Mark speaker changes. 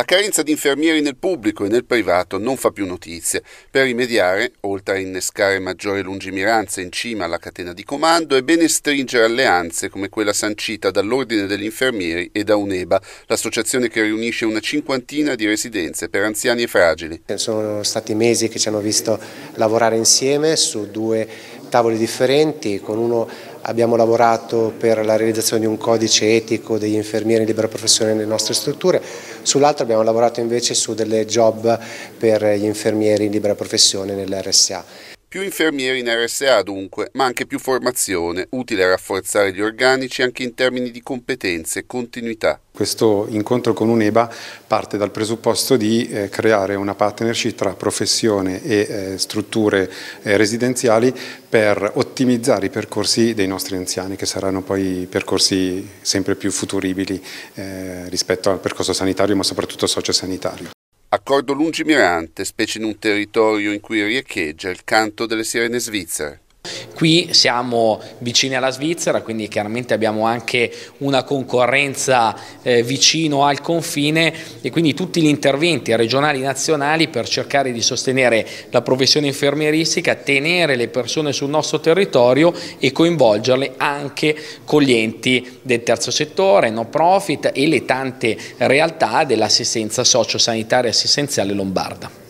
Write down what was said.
Speaker 1: La carenza di infermieri nel pubblico e nel privato non fa più notizie. Per rimediare, oltre a innescare maggiore lungimiranza in cima alla catena di comando, è bene stringere alleanze come quella sancita dall'Ordine degli Infermieri e da UNEBA, l'associazione che riunisce una cinquantina di residenze per anziani e fragili.
Speaker 2: Sono stati mesi che ci hanno visto lavorare insieme su due tavoli differenti, con uno abbiamo lavorato per la realizzazione di un codice etico degli infermieri in libera professione nelle nostre strutture, sull'altro abbiamo lavorato invece su delle job per gli infermieri in libera professione nell'RSA.
Speaker 1: Più infermieri in RSA dunque, ma anche più formazione, utile a rafforzare gli organici anche in termini di competenze e continuità.
Speaker 3: Questo incontro con UNEBA parte dal presupposto di eh, creare una partnership tra professione e eh, strutture eh, residenziali per ottimizzare i percorsi dei nostri anziani, che saranno poi percorsi sempre più futuribili eh, rispetto al percorso sanitario, ma soprattutto sociosanitario.
Speaker 1: Accordo lungimirante, specie in un territorio in cui riecheggia il canto delle sirene svizzere.
Speaker 4: Qui siamo vicini alla Svizzera, quindi chiaramente abbiamo anche una concorrenza eh, vicino al confine e quindi tutti gli interventi regionali e nazionali per cercare di sostenere la professione infermieristica, tenere le persone sul nostro territorio e coinvolgerle anche con gli enti del terzo settore, no profit e le tante realtà dell'assistenza sociosanitaria e assistenziale lombarda.